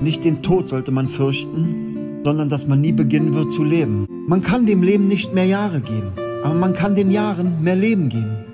Nicht den Tod sollte man fürchten, sondern dass man nie beginnen wird zu leben. Man kann dem Leben nicht mehr Jahre geben, aber man kann den Jahren mehr Leben geben.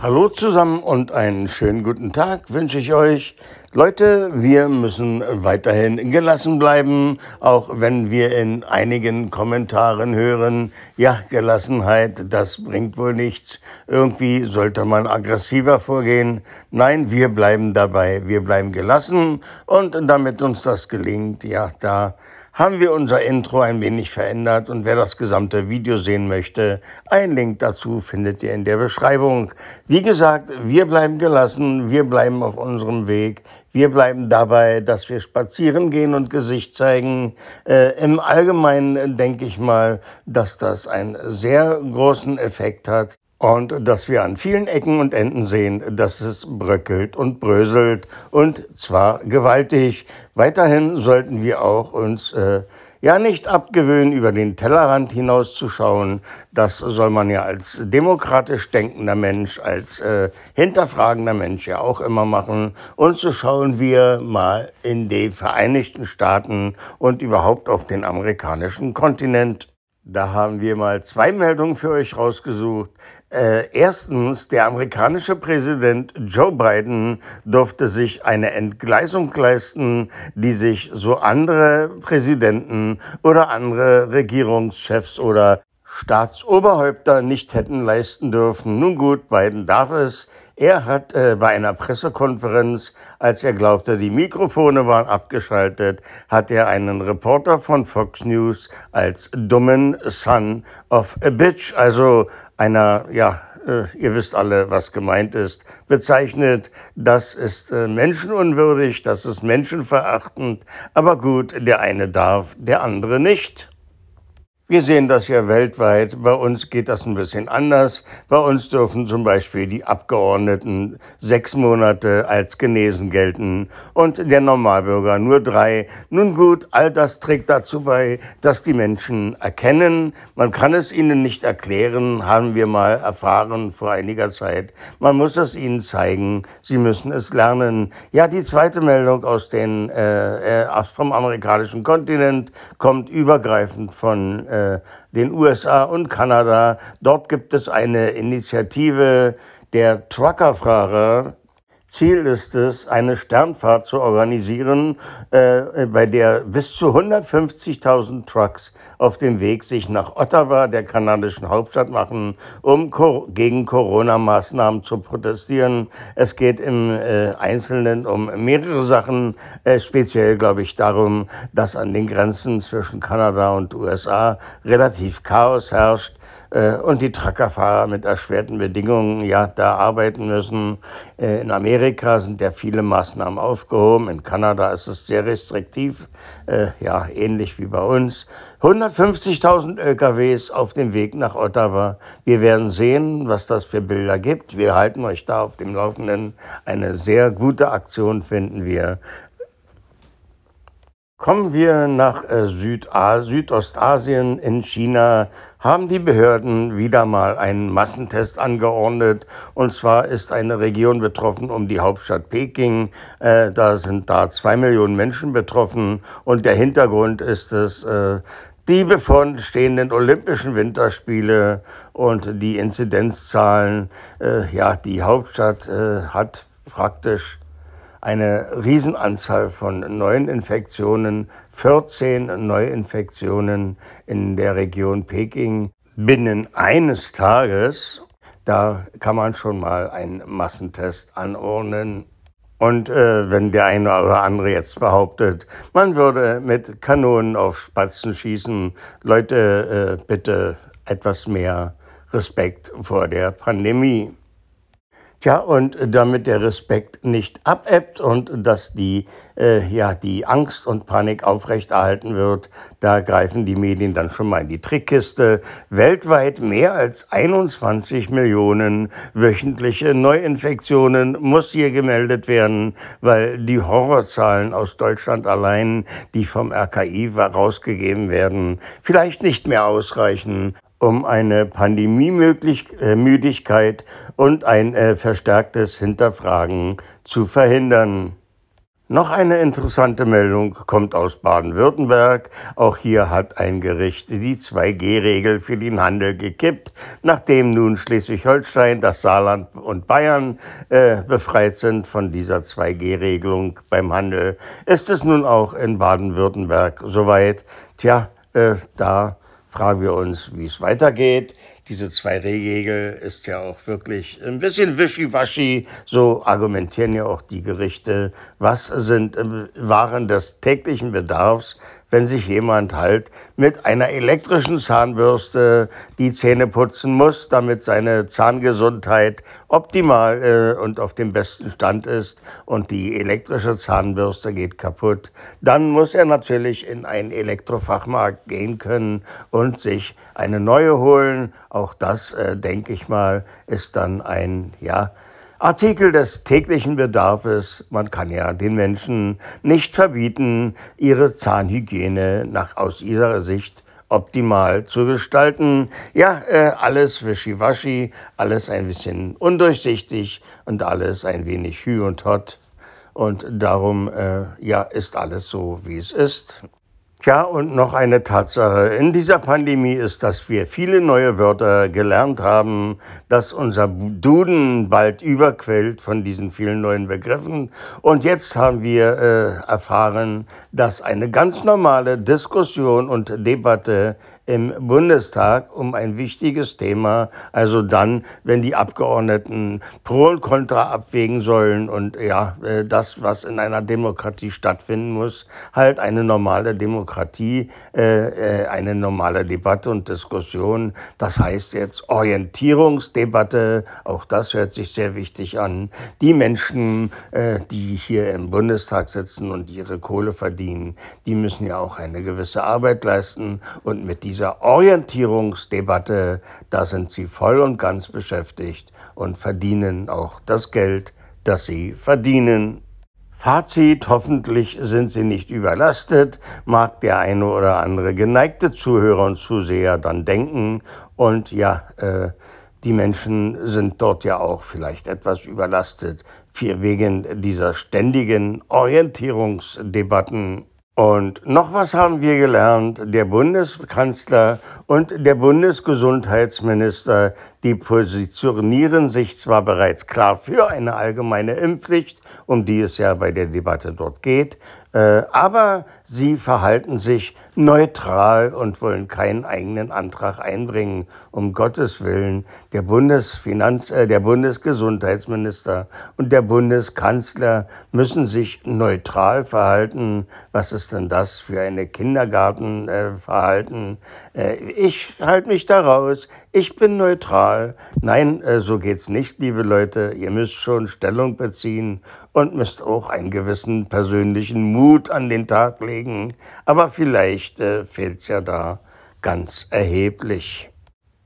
Hallo zusammen und einen schönen guten Tag wünsche ich euch. Leute, wir müssen weiterhin gelassen bleiben, auch wenn wir in einigen Kommentaren hören, ja, Gelassenheit, das bringt wohl nichts. Irgendwie sollte man aggressiver vorgehen. Nein, wir bleiben dabei, wir bleiben gelassen und damit uns das gelingt, ja, da haben wir unser Intro ein wenig verändert und wer das gesamte Video sehen möchte, ein Link dazu findet ihr in der Beschreibung. Wie gesagt, wir bleiben gelassen, wir bleiben auf unserem Weg, wir bleiben dabei, dass wir spazieren gehen und Gesicht zeigen. Äh, Im Allgemeinen denke ich mal, dass das einen sehr großen Effekt hat und dass wir an vielen Ecken und Enden sehen, dass es bröckelt und bröselt und zwar gewaltig. Weiterhin sollten wir auch uns äh, ja nicht abgewöhnen, über den Tellerrand hinauszuschauen. Das soll man ja als demokratisch denkender Mensch, als äh, hinterfragender Mensch ja auch immer machen. Und so schauen wir mal in die Vereinigten Staaten und überhaupt auf den amerikanischen Kontinent. Da haben wir mal zwei Meldungen für euch rausgesucht. Äh, erstens, der amerikanische Präsident Joe Biden durfte sich eine Entgleisung leisten, die sich so andere Präsidenten oder andere Regierungschefs oder Staatsoberhäupter nicht hätten leisten dürfen. Nun gut, Biden darf es. Er hat äh, bei einer Pressekonferenz, als er glaubte, die Mikrofone waren abgeschaltet, hat er einen Reporter von Fox News als dummen Son of a Bitch, also einer, ja, äh, ihr wisst alle, was gemeint ist, bezeichnet, das ist äh, menschenunwürdig, das ist menschenverachtend, aber gut, der eine darf, der andere nicht. Wir sehen das ja weltweit. Bei uns geht das ein bisschen anders. Bei uns dürfen zum Beispiel die Abgeordneten sechs Monate als genesen gelten und der Normalbürger nur drei. Nun gut, all das trägt dazu bei, dass die Menschen erkennen, man kann es ihnen nicht erklären, haben wir mal erfahren vor einiger Zeit. Man muss es ihnen zeigen, sie müssen es lernen. Ja, die zweite Meldung aus den, äh, äh vom amerikanischen Kontinent kommt übergreifend von äh, äh, den USA und Kanada. Dort gibt es eine Initiative der Truckerfahrer, Ziel ist es, eine Sternfahrt zu organisieren, äh, bei der bis zu 150.000 Trucks auf dem Weg sich nach Ottawa, der kanadischen Hauptstadt, machen, um Co gegen Corona-Maßnahmen zu protestieren. Es geht im äh, Einzelnen um mehrere Sachen, äh, speziell glaube ich darum, dass an den Grenzen zwischen Kanada und USA relativ Chaos herrscht äh, und die Truckerfahrer mit erschwerten Bedingungen ja da arbeiten müssen. Äh, in Amerika sind ja viele Maßnahmen aufgehoben, in Kanada ist es sehr restriktiv, äh, ja ähnlich wie bei uns. 150.000 LKWs auf dem Weg nach Ottawa. Wir werden sehen, was das für Bilder gibt. Wir halten euch da auf dem Laufenden. Eine sehr gute Aktion finden wir. Kommen wir nach äh, Süda Südostasien. In China haben die Behörden wieder mal einen Massentest angeordnet. Und zwar ist eine Region betroffen um die Hauptstadt Peking. Äh, da sind da zwei Millionen Menschen betroffen. Und der Hintergrund ist es, äh, die bevorstehenden Olympischen Winterspiele und die Inzidenzzahlen. ja, die Hauptstadt hat praktisch eine Riesenanzahl von neuen Infektionen, 14 Neuinfektionen in der Region Peking binnen eines Tages. Da kann man schon mal einen Massentest anordnen. Und äh, wenn der eine oder andere jetzt behauptet, man würde mit Kanonen auf Spatzen schießen, Leute, äh, bitte etwas mehr Respekt vor der Pandemie. Tja, und damit der Respekt nicht abebbt und dass die, äh, ja, die Angst und Panik aufrechterhalten wird, da greifen die Medien dann schon mal in die Trickkiste. Weltweit mehr als 21 Millionen wöchentliche Neuinfektionen muss hier gemeldet werden, weil die Horrorzahlen aus Deutschland allein, die vom RKI rausgegeben werden, vielleicht nicht mehr ausreichen, um eine Pandemiemüdigkeit und ein äh, verstärktes Hinterfragen zu verhindern. Noch eine interessante Meldung kommt aus Baden-Württemberg. Auch hier hat ein Gericht die 2G-Regel für den Handel gekippt, nachdem nun Schleswig-Holstein, das Saarland und Bayern äh, befreit sind von dieser 2G-Regelung beim Handel. Ist es nun auch in Baden-Württemberg soweit? Tja, äh, da fragen wir uns, wie es weitergeht. Diese zwei Regel ist ja auch wirklich ein bisschen wischiwaschi. So argumentieren ja auch die Gerichte. Was sind äh, Waren des täglichen Bedarfs? wenn sich jemand halt mit einer elektrischen Zahnbürste die Zähne putzen muss, damit seine Zahngesundheit optimal äh, und auf dem besten Stand ist und die elektrische Zahnbürste geht kaputt, dann muss er natürlich in einen Elektrofachmarkt gehen können und sich eine neue holen. Auch das, äh, denke ich mal, ist dann ein, ja, Artikel des täglichen Bedarfes. Man kann ja den Menschen nicht verbieten, ihre Zahnhygiene nach, aus ihrer Sicht optimal zu gestalten. Ja, äh, alles wischiwaschi, alles ein bisschen undurchsichtig und alles ein wenig hü und hot. Und darum, äh, ja, ist alles so, wie es ist. Tja, und noch eine Tatsache. In dieser Pandemie ist, dass wir viele neue Wörter gelernt haben, dass unser Duden bald überquellt von diesen vielen neuen Begriffen. Und jetzt haben wir äh, erfahren, dass eine ganz normale Diskussion und Debatte im Bundestag um ein wichtiges Thema, also dann, wenn die Abgeordneten Pro und Contra abwägen sollen und ja, äh, das, was in einer Demokratie stattfinden muss, halt eine normale Demokratie, äh, äh, eine normale Debatte und Diskussion. Das heißt jetzt Orientierungsdebatte, auch das hört sich sehr wichtig an. Die Menschen, die hier im Bundestag sitzen und ihre Kohle verdienen, die müssen ja auch eine gewisse Arbeit leisten und mit dieser dieser Orientierungsdebatte, da sind sie voll und ganz beschäftigt und verdienen auch das Geld, das sie verdienen. Fazit, hoffentlich sind Sie nicht überlastet, mag der eine oder andere geneigte Zuhörer und Zuseher dann denken. Und ja, äh, die Menschen sind dort ja auch vielleicht etwas überlastet, viel wegen dieser ständigen Orientierungsdebatten. Und noch was haben wir gelernt. Der Bundeskanzler und der Bundesgesundheitsminister die positionieren sich zwar bereits klar für eine allgemeine Impfpflicht, um die es ja bei der Debatte dort geht, äh, aber sie verhalten sich neutral und wollen keinen eigenen Antrag einbringen. Um Gottes Willen, der, Bundesfinanz-, äh, der Bundesgesundheitsminister und der Bundeskanzler müssen sich neutral verhalten. Was ist denn das für eine Kindergartenverhalten? Äh, ich halte mich daraus. Ich bin neutral. Fall. Nein, äh, so geht's nicht, liebe Leute. Ihr müsst schon Stellung beziehen und müsst auch einen gewissen persönlichen Mut an den Tag legen. Aber vielleicht äh, fehlt's ja da ganz erheblich.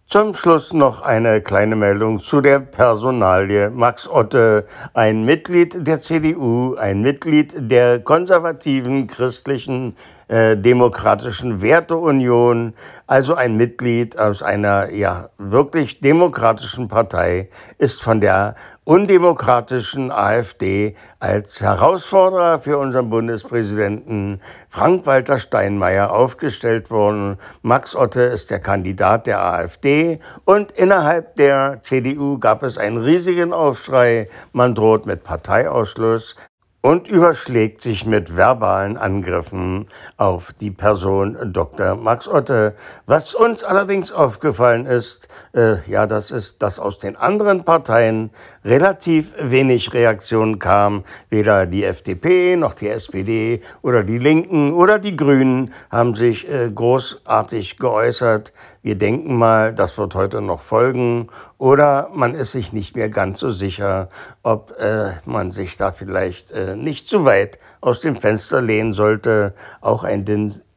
Zum Schluss noch eine kleine Meldung zu der Personalie Max Otte, ein Mitglied der CDU, ein Mitglied der konservativen christlichen äh, demokratischen Werteunion, also ein Mitglied aus einer ja wirklich demokratischen Partei, ist von der undemokratischen AfD als Herausforderer für unseren Bundespräsidenten Frank-Walter Steinmeier aufgestellt worden. Max Otte ist der Kandidat der AfD und innerhalb der CDU gab es einen riesigen Aufschrei. Man droht mit Parteiausschluss und überschlägt sich mit verbalen Angriffen auf die Person Dr. Max Otte. Was uns allerdings aufgefallen ist, äh, ja, das ist, dass aus den anderen Parteien relativ wenig Reaktion kam. Weder die FDP noch die SPD oder die Linken oder die Grünen haben sich äh, großartig geäußert wir denken mal, das wird heute noch folgen, oder man ist sich nicht mehr ganz so sicher, ob äh, man sich da vielleicht äh, nicht zu weit aus dem Fenster lehnen sollte. Auch ein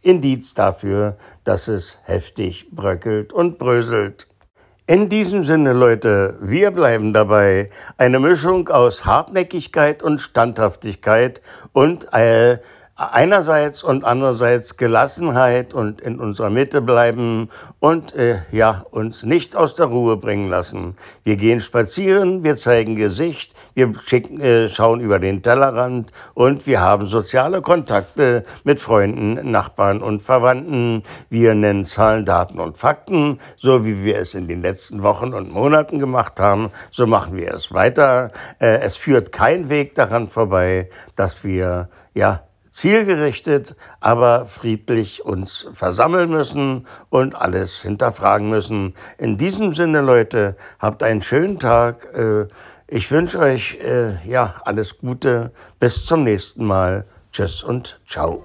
Indiz dafür, dass es heftig bröckelt und bröselt. In diesem Sinne, Leute, wir bleiben dabei. Eine Mischung aus Hartnäckigkeit und Standhaftigkeit und äh, einerseits und andererseits Gelassenheit und in unserer Mitte bleiben und äh, ja, uns nicht aus der Ruhe bringen lassen. Wir gehen spazieren, wir zeigen Gesicht, wir schicken, äh, schauen über den Tellerrand und wir haben soziale Kontakte mit Freunden, Nachbarn und Verwandten. Wir nennen Zahlen, Daten und Fakten, so wie wir es in den letzten Wochen und Monaten gemacht haben, so machen wir es weiter. Äh, es führt kein Weg daran vorbei, dass wir ja zielgerichtet, aber friedlich uns versammeln müssen und alles hinterfragen müssen. In diesem Sinne, Leute, habt einen schönen Tag. Äh, ich wünsche euch äh, ja alles Gute. Bis zum nächsten Mal. Tschüss und ciao.